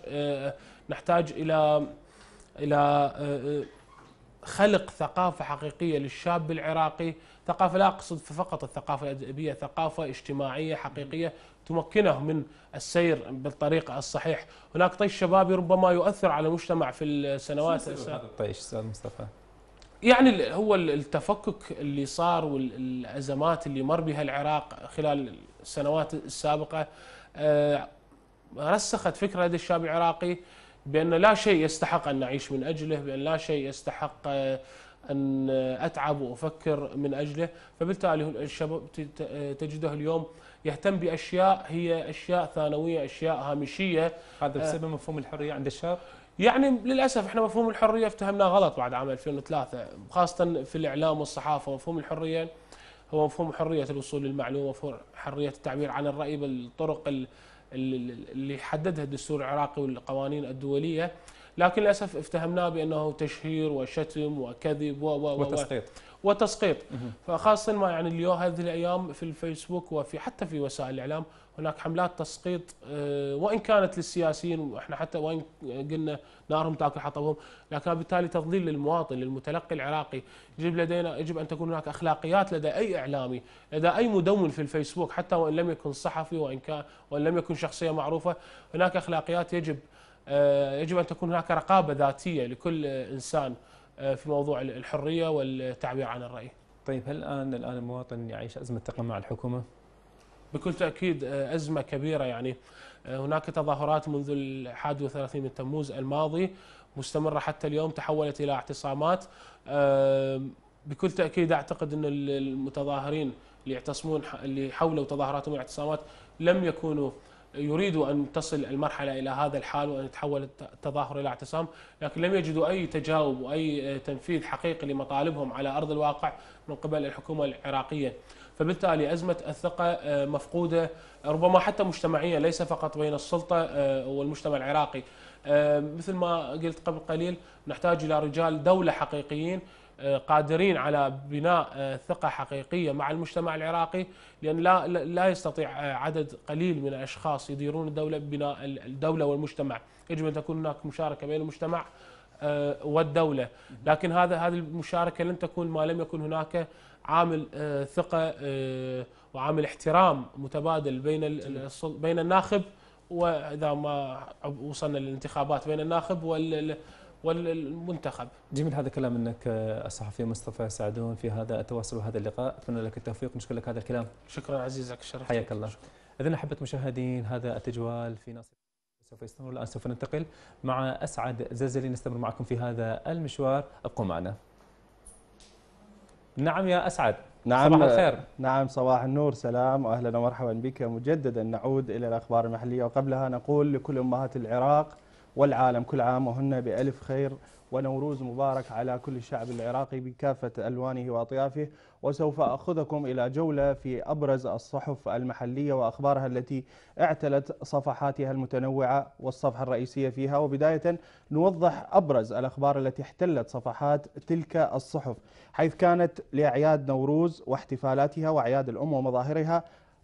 نحتاج الى الى آه، آه، خلق ثقافه حقيقيه للشاب العراقي، ثقافه لا اقصد فقط الثقافه الادبيه، ثقافه اجتماعيه حقيقيه تمكنه من السير بالطريق الصحيح، هناك طيش شبابي ربما يؤثر على المجتمع في السنوات هذا الطيش استاذ مصطفى؟ يعني هو التفكك اللي صار والازمات اللي مر بها العراق خلال السنوات السابقه آه، رسخت فكره لدى الشاب العراقي بأن لا شيء يستحق أن أعيش من أجله بأن لا شيء يستحق آه، أن أتعب وأفكر من أجله فبالتالي الشباب آه، تجده اليوم يهتم بأشياء هي أشياء ثانوية أشياء هامشية هذا آه، بسبب مفهوم الحرية عند الشاب؟ يعني للاسف احنا مفهوم الحريه افتهمناه غلط بعد عام 2003 خاصه في الاعلام والصحافه مفهوم الحريه هو مفهوم حريه الوصول للمعلومه مفهوم حريه التعبير عن الراي بالطرق اللي حددها الدستور العراقي والقوانين الدوليه لكن للاسف افتهمناه بانه تشهير وشتم وكذب و و وتسقيط وتسقيط فخاصه ما يعني اليوم هذه الايام في الفيسبوك وفي حتى في وسائل الاعلام هناك حملات تسقيط آه، وان كانت للسياسيين واحنا حتى وان قلنا نارهم تاكل حطبهم لكن بالتالي تضليل للمواطن للمتلقي العراقي يجب لدينا يجب ان تكون هناك اخلاقيات لدى اي اعلامي لدى اي مدون في الفيسبوك حتى وان لم يكن صحفي وان كان وان لم يكن شخصيه معروفه هناك اخلاقيات يجب آه، يجب ان تكون هناك رقابه ذاتيه لكل انسان آه، في موضوع الحريه والتعبير عن الراي. طيب هل الان الان المواطن يعيش ازمه تقمع الحكومه؟ بكل تأكيد آه، أزمة كبيرة يعني آه، هناك تظاهرات منذ 31 من تموز الماضي مستمرة حتى اليوم تحولت إلى اعتصامات بكل تأكيد أعتقد أن المتظاهرين اللي يعتصمون اللي حولوا تظاهراتهم واعتصامات لم يكونوا يريدوا أن تصل المرحلة إلى هذا الحال وأن يتحول التظاهر إلى اعتصام لكن لم يجدوا أي تجاوب وأي آه، تنفيذ حقيقي لمطالبهم على أرض الواقع من قبل الحكومة العراقية فبالتالي أزمة الثقة آه، مفقودة آه، ربما حتى مجتمعيا ليس فقط بين السلطة آه، والمجتمع العراقي مثل ما قلت قبل قليل نحتاج إلى رجال دولة حقيقيين قادرين على بناء ثقة حقيقية مع المجتمع العراقي لأن لا, لا يستطيع عدد قليل من الأشخاص يديرون الدولة ببناء الدولة والمجتمع يجب أن تكون هناك مشاركة بين المجتمع والدولة لكن هذا هذه المشاركة لن تكون ما لم يكن هناك عامل آه، ثقه آه، وعامل احترام متبادل بين بين الناخب واذا ما وصلنا للانتخابات بين الناخب وال والمنتخب. جميل هذا الكلام منك آه، الصحفي مصطفى سعدون في هذا التواصل وهذا اللقاء، اتمنى لك التوفيق ونشكر لك هذا الكلام. شكرا عزيزك الشرف. حياك الله. اذا احبه مشاهدين هذا التجوال في ناصر سوف يستمر الان سوف ننتقل مع اسعد زلزلي نستمر معكم في هذا المشوار، ابقوا معنا. نعم يا أسعد نعم صباح الخير نعم صباح النور سلام وأهلا ومرحبا بك مجددا نعود إلى الأخبار المحلية وقبلها نقول لكل أمهات العراق والعالم كل عام وهن بألف خير ونوروز مبارك على كل الشعب العراقي بكافة ألوانه وأطيافه وسوف أخذكم إلى جولة في أبرز الصحف المحلية وأخبارها التي اعتلت صفحاتها المتنوعة والصفحة الرئيسية فيها وبداية نوضح أبرز الأخبار التي احتلت صفحات تلك الصحف حيث كانت لأعياد نوروز واحتفالاتها وأعياد الأم ومظاهرها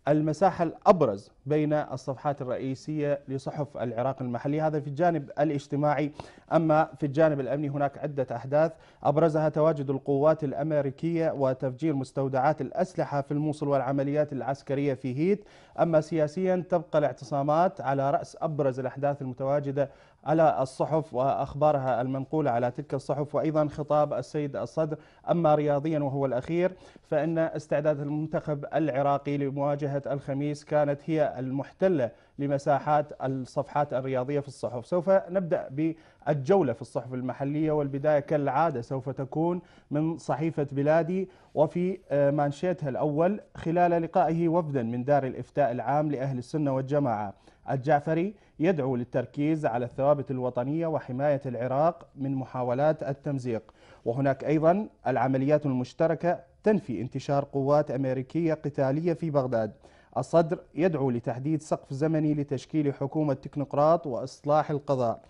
المساحة الأبرز بين الصفحات الرئيسية لصحف العراق المحلي هذا في الجانب الاجتماعي أما في الجانب الأمني هناك عدة أحداث أبرزها تواجد القوات الأمريكية وتفجير مستودعات الأسلحة في الموصل والعمليات العسكرية في هيت أما سياسيا تبقى الاعتصامات على رأس أبرز الأحداث المتواجدة على الصحف وأخبارها المنقولة على تلك الصحف وأيضا خطاب السيد الصدر أما رياضيا وهو الأخير فإن استعداد المنتخب العراقي لمواجهة الخميس كانت هي المحتلة لمساحات الصفحات الرياضية في الصحف سوف نبدأ بالجولة في الصحف المحلية والبداية كالعادة سوف تكون من صحيفة بلادي وفي آه، مانشيتها الأول خلال لقائه وفدا من دار الإفتاء العام لأهل السنة والجماعة الجعفري يدعو للتركيز على الثوابت الوطنية وحماية العراق من محاولات التمزيق وهناك أيضا العمليات المشتركة تنفي انتشار قوات أمريكية قتالية في بغداد الصدر يدعو لتحديد سقف زمني لتشكيل حكومة تكنوقراط وإصلاح القضاء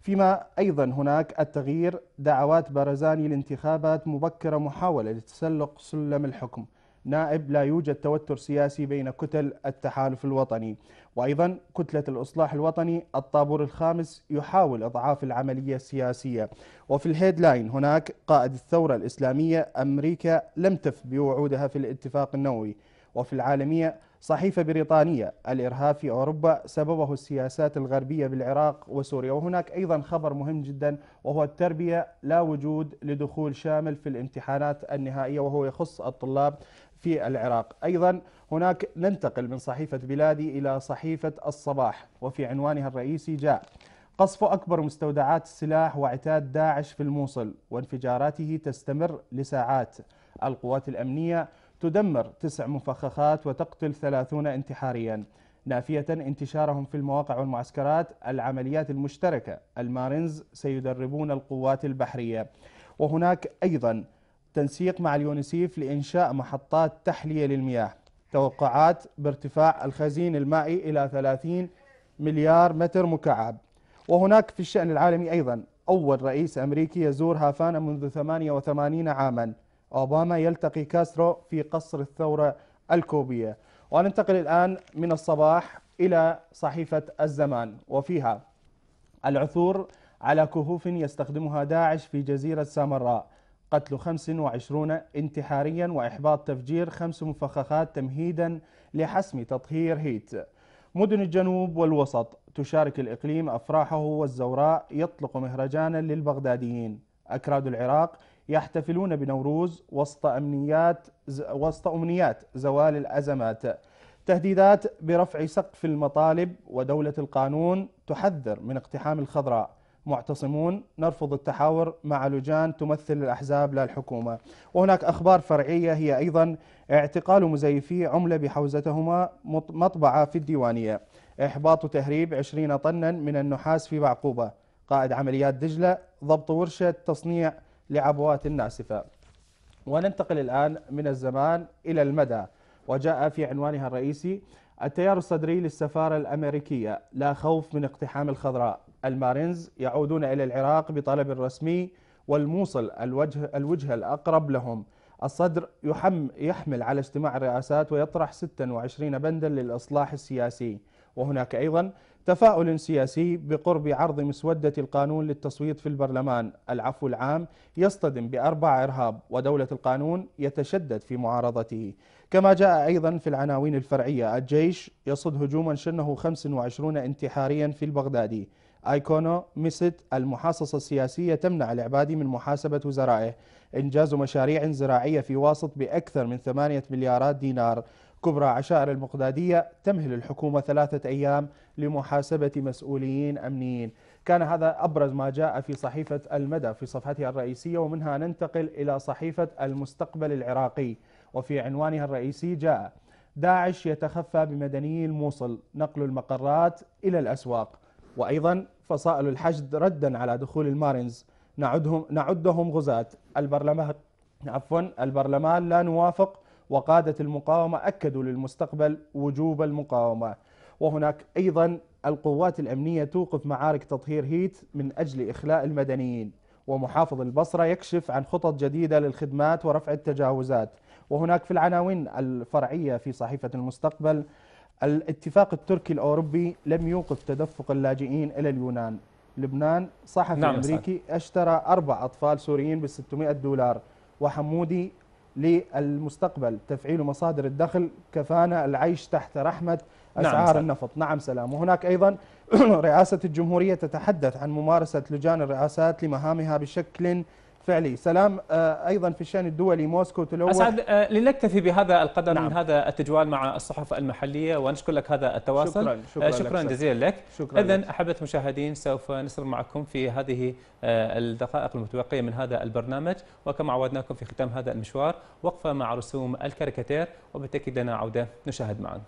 فيما أيضا هناك التغيير دعوات بارزاني لانتخابات مبكرة محاولة لتسلق سلم الحكم نائب لا يوجد توتر سياسي بين كتل التحالف الوطني وأيضا كتلة الإصلاح الوطني الطابور الخامس يحاول إضعاف العملية السياسية وفي الهيدلاين هناك قائد الثورة الإسلامية أمريكا لم تف بوعودها في الاتفاق النووي وفي العالمية صحيفة بريطانية الإرهاب في أوروبا سببه السياسات الغربية بالعراق وسوريا وهناك أيضا خبر مهم جدا وهو التربية لا وجود لدخول شامل في الامتحانات النهائية وهو يخص الطلاب في العراق أيضا هناك ننتقل من صحيفة بلادي إلى صحيفة الصباح وفي عنوانها الرئيسي جاء قصف أكبر مستودعات السلاح وعتاد داعش في الموصل وانفجاراته تستمر لساعات القوات الأمنية تدمر تسع مفخخات وتقتل ثلاثون انتحاريا نافية انتشارهم في المواقع والمعسكرات العمليات المشتركة المارينز سيدربون القوات البحرية وهناك أيضا تنسيق مع اليونسيف لإنشاء محطات تحلية للمياه توقعات بارتفاع الخزين المائي إلى 30 مليار متر مكعب وهناك في الشأن العالمي أيضا أول رئيس أمريكي يزور هافانا منذ 88 عاما أوباما يلتقي كاسترو في قصر الثورة الكوبية وننتقل الآن من الصباح إلى صحيفة الزمان وفيها العثور على كهوف يستخدمها داعش في جزيرة سامراء قتل 25 انتحاريا وإحباط تفجير خمس مفخخات تمهيدا لحسم تطهير هيت مدن الجنوب والوسط تشارك الإقليم أفراحه والزوراء يطلق مهرجانا للبغداديين أكراد العراق يحتفلون بنوروز وسط أمنيات وسط أمنيات زوال الأزمات تهديدات برفع سقف المطالب ودولة القانون تحذر من اقتحام الخضراء معتصمون نرفض التحاور مع لجان تمثل الأحزاب لا الحكومة وهناك أخبار فرعية هي أيضا اعتقال مزيفي عملة بحوزتهما مطبعة في الديوانية إحباط تهريب 20 طنا من النحاس في بعقوبة قائد عمليات دجلة ضبط ورشة تصنيع لعبوات ناسفة وننتقل الآن من الزمان إلى المدى وجاء في عنوانها الرئيسي التيار الصدري للسفارة الأمريكية لا خوف من اقتحام الخضراء المارينز يعودون إلى العراق بطلب رسمي والموصل الوجه الوجه الأقرب لهم الصدر يحم يحمل على اجتماع الرئاسات ويطرح 26 بندا للإصلاح السياسي وهناك أيضا تفاؤل سياسي بقرب عرض مسودة القانون للتصويت في البرلمان العفو العام يصطدم بأربع إرهاب ودولة القانون يتشدد في معارضته كما جاء أيضا في العناوين الفرعية الجيش يصد هجوما شنه 25 انتحاريا في البغدادي ايكونو مست المحاصصة السياسية تمنع العبادي من محاسبة وزرائه إنجاز مشاريع زراعية في واسط بأكثر من ثمانية مليارات دينار كبرى عشائر المقدادية تمهل الحكومة ثلاثة أيام لمحاسبة مسؤولين أمنيين كان هذا أبرز ما جاء في صحيفة المدى في صفحتها الرئيسية ومنها ننتقل إلى صحيفة المستقبل العراقي وفي عنوانها الرئيسي جاء داعش يتخفى بمدني الموصل نقل المقرات إلى الأسواق وأيضا فصائل الحشد ردا على دخول المارينز نعدهم, نعدهم غزاة البرلمان عفوا البرلمان لا نوافق وقادة المقاومة أكدوا للمستقبل وجوب المقاومة وهناك أيضا القوات الأمنية توقف معارك تطهير هيت من أجل إخلاء المدنيين ومحافظ البصرة يكشف عن خطط جديدة للخدمات ورفع التجاوزات وهناك في العناوين الفرعية في صحيفة المستقبل الاتفاق التركي الأوروبي لم يوقف تدفق اللاجئين إلى اليونان لبنان صحفي نعم أمريكي اشترى أربع أطفال سوريين ب 600 دولار وحمودي للمستقبل تفعيل مصادر الدخل كفانا العيش تحت رحمة نعم، أسعار نعم النفط نعم سلام وهناك أيضا رئاسة الجمهورية تتحدث عن ممارسة لجان الرئاسات لمهامها بشكل فعلي سلام آه، أيضا في الشأن الدولي موسكو تلوح أسعد آه، لنكتفي بهذا القدر نعم. من هذا التجوال مع الصحف المحلية ونشكر لك هذا التواصل شكرا, شكرا, آه، شكرا لك جزيلا لك إذا أحبة المشاهدين سوف نصر معكم في هذه الدقائق المتبقية من هذا البرنامج وكما عودناكم في ختام هذا المشوار وقفة مع رسوم الكاريكاتير وبالتأكيد لنا عودة نشاهد معا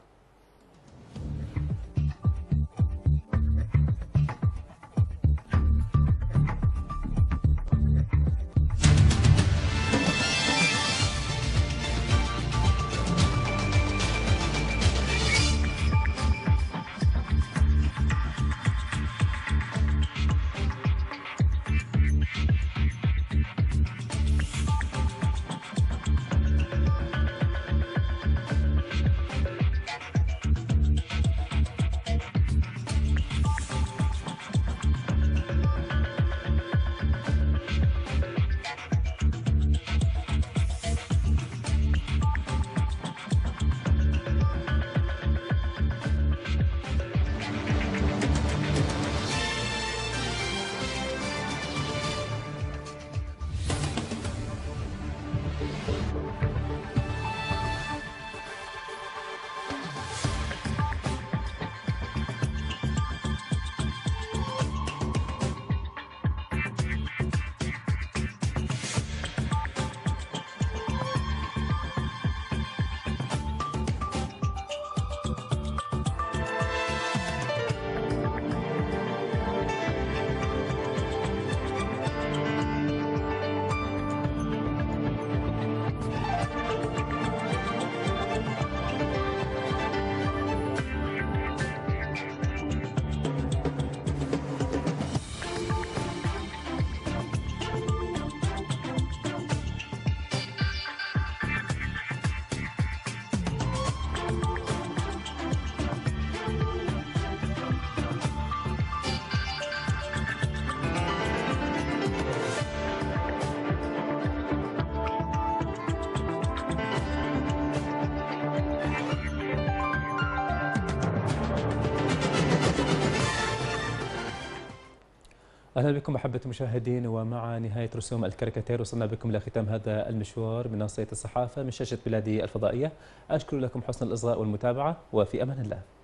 اهلا بكم احبتي المشاهدين ومع نهايه رسوم الكاريكاتير وصلنا بكم الى ختام هذا المشوار من ناصيه الصحافه من شاشه بلادي الفضائيه اشكر لكم حسن الاصغاء والمتابعه وفي امان الله